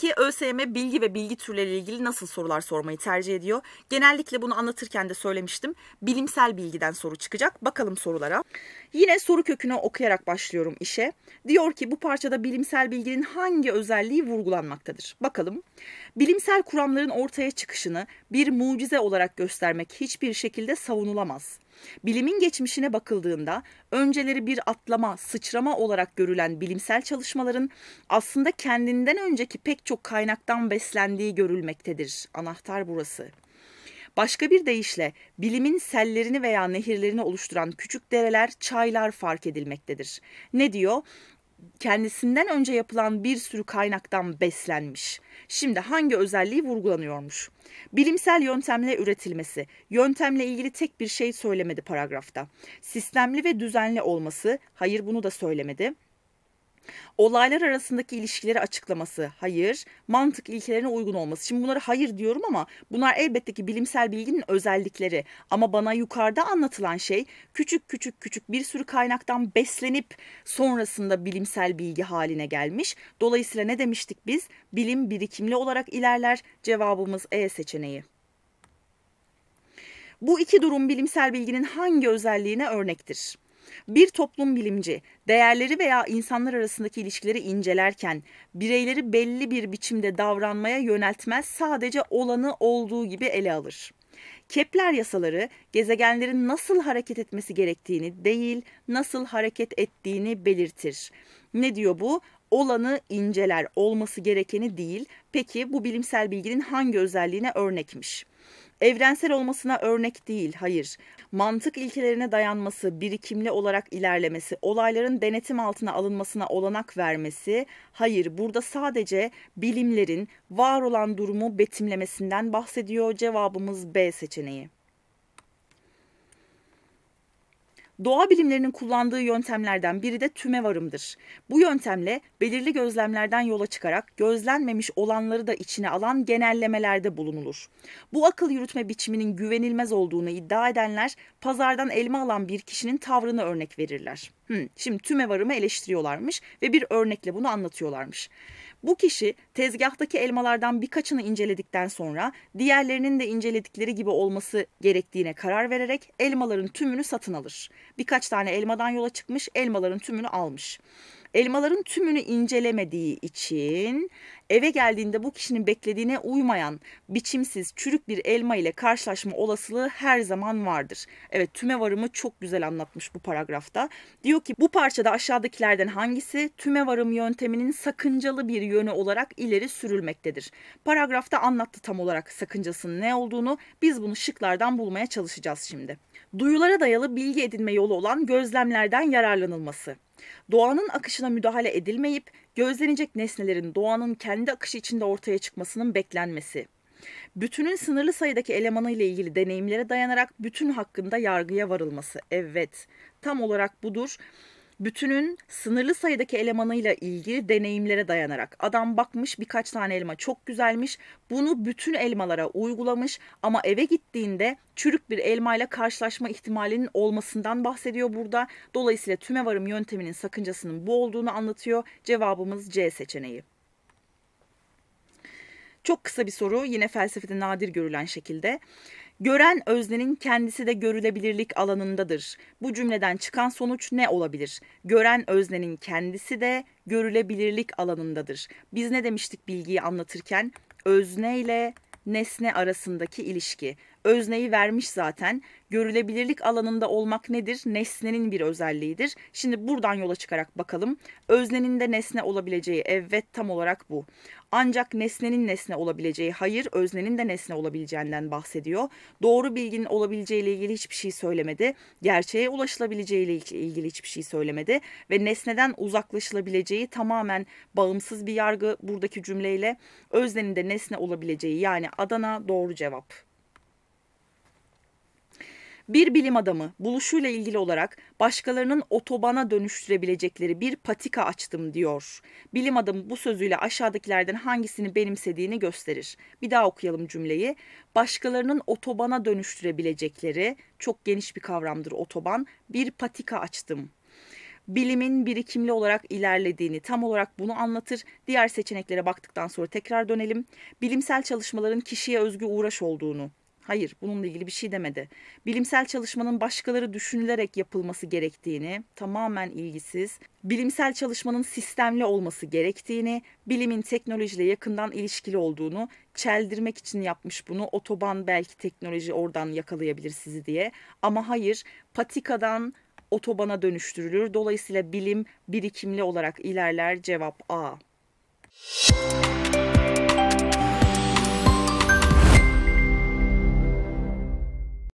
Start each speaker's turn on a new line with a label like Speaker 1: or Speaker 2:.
Speaker 1: Peki ÖSYM bilgi ve bilgi türleriyle ilgili nasıl sorular sormayı tercih ediyor? Genellikle bunu anlatırken de söylemiştim. Bilimsel bilgiden soru çıkacak. Bakalım sorulara. Yine soru kökünü okuyarak başlıyorum işe. Diyor ki bu parçada bilimsel bilginin hangi özelliği vurgulanmaktadır? Bakalım. Bilimsel kuramların ortaya çıkışını bir mucize olarak göstermek hiçbir şekilde savunulamaz. Bilimin geçmişine bakıldığında önceleri bir atlama, sıçrama olarak görülen bilimsel çalışmaların aslında kendinden önceki pek çok kaynaktan beslendiği görülmektedir. Anahtar burası. Başka bir deyişle bilimin sellerini veya nehirlerini oluşturan küçük dereler, çaylar fark edilmektedir. Ne diyor? kendisinden önce yapılan bir sürü kaynaktan beslenmiş. Şimdi hangi özelliği vurgulanıyormuş? Bilimsel yöntemle üretilmesi. Yöntemle ilgili tek bir şey söylemedi paragrafta. Sistemli ve düzenli olması. Hayır bunu da söylemedi. Olaylar arasındaki ilişkileri açıklaması hayır. Mantık ilkelerine uygun olması. Şimdi bunları hayır diyorum ama bunlar elbette ki bilimsel bilginin özellikleri. Ama bana yukarıda anlatılan şey küçük küçük küçük bir sürü kaynaktan beslenip sonrasında bilimsel bilgi haline gelmiş. Dolayısıyla ne demiştik biz? Bilim birikimli olarak ilerler. Cevabımız E seçeneği. Bu iki durum bilimsel bilginin hangi özelliğine örnektir? Bir toplum bilimci değerleri veya insanlar arasındaki ilişkileri incelerken bireyleri belli bir biçimde davranmaya yöneltmez sadece olanı olduğu gibi ele alır. Kepler yasaları gezegenlerin nasıl hareket etmesi gerektiğini değil, nasıl hareket ettiğini belirtir. Ne diyor bu? Olanı inceler, olması gerekeni değil. Peki bu bilimsel bilginin hangi özelliğine örnekmiş? evrensel olmasına örnek değil, hayır. Mantık ilkelerine dayanması, birikimli olarak ilerlemesi, olayların denetim altına alınmasına olanak vermesi, hayır. Burada sadece bilimlerin var olan durumu betimlemesinden bahsediyor. Cevabımız B seçeneği. Doğa bilimlerinin kullandığı yöntemlerden biri de tümevarımdır. Bu yöntemle belirli gözlemlerden yola çıkarak gözlenmemiş olanları da içine alan genellemelerde bulunulur. Bu akıl yürütme biçiminin güvenilmez olduğunu iddia edenler pazardan elma alan bir kişinin tavrını örnek verirler. Hmm, şimdi tümevarımı eleştiriyorlarmış ve bir örnekle bunu anlatıyorlarmış. Bu kişi tezgahtaki elmalardan birkaçını inceledikten sonra diğerlerinin de inceledikleri gibi olması gerektiğine karar vererek elmaların tümünü satın alır. Birkaç tane elmadan yola çıkmış elmaların tümünü almış elmaların tümünü incelemediği için eve geldiğinde bu kişinin beklediğine uymayan biçimsiz çürük bir elma ile karşılaşma olasılığı her zaman vardır. Evet tüme varımı çok güzel anlatmış bu paragrafta. Diyor ki bu parçada aşağıdakilerden hangisi tüme varım yönteminin sakıncalı bir yönü olarak ileri sürülmektedir. Paragrafta anlattı tam olarak sakıncasının ne olduğunu biz bunu şıklardan bulmaya çalışacağız şimdi. Duyulara dayalı bilgi edinme yolu olan gözlemlerden yararlanılması. Doğanın akışına müdahale edilmeyip gözlenecek nesnelerin doğanın kendi akışı içinde ortaya çıkmasının beklenmesi. Bütünün sınırlı sayıdaki elemanı ile ilgili deneyimlere dayanarak bütün hakkında yargıya varılması. Evet, tam olarak budur bütünün sınırlı sayıdaki elemanıyla ilgili deneyimlere dayanarak adam bakmış birkaç tane elma çok güzelmiş bunu bütün elmalara uygulamış ama eve gittiğinde çürük bir elmayla karşılaşma ihtimalinin olmasından bahsediyor burada. Dolayısıyla tüme varım yönteminin sakıncasının bu olduğunu anlatıyor. Cevabımız C seçeneği. Çok kısa bir soru yine felsefede nadir görülen şekilde. Gören öznenin kendisi de görülebilirlik alanındadır. Bu cümleden çıkan sonuç ne olabilir? Gören öznenin kendisi de görülebilirlik alanındadır. Biz ne demiştik bilgiyi anlatırken? Özne ile nesne arasındaki ilişki. Özneyi vermiş zaten. Görülebilirlik alanında olmak nedir? Nesnenin bir özelliğidir. Şimdi buradan yola çıkarak bakalım. Öznenin de nesne olabileceği evet tam olarak bu. Ancak nesnenin nesne olabileceği hayır, öznenin de nesne olabileceğinden bahsediyor. Doğru bilginin olabileceği ile ilgili hiçbir şey söylemedi. Gerçeğe ulaşılabileceği ile ilgili hiçbir şey söylemedi ve nesneden uzaklaşılabileceği tamamen bağımsız bir yargı buradaki cümleyle öznenin de nesne olabileceği yani Adana doğru cevap. Bir bilim adamı buluşuyla ilgili olarak başkalarının otobana dönüştürebilecekleri bir patika açtım diyor. Bilim adamı bu sözüyle aşağıdakilerden hangisini benimsediğini gösterir. Bir daha okuyalım cümleyi. Başkalarının otobana dönüştürebilecekleri çok geniş bir kavramdır otoban. Bir patika açtım bilimin birikimli olarak ilerlediğini tam olarak bunu anlatır. Diğer seçeneklere baktıktan sonra tekrar dönelim. Bilimsel çalışmaların kişiye özgü uğraş olduğunu Hayır, bununla ilgili bir şey demedi. Bilimsel çalışmanın başkaları düşünülerek yapılması gerektiğini, tamamen ilgisiz, bilimsel çalışmanın sistemli olması gerektiğini, bilimin teknolojiyle yakından ilişkili olduğunu, çeldirmek için yapmış bunu, otoban belki teknoloji oradan yakalayabilir sizi diye. Ama hayır, patikadan otobana dönüştürülür. Dolayısıyla bilim birikimli olarak ilerler. Cevap A. Müzik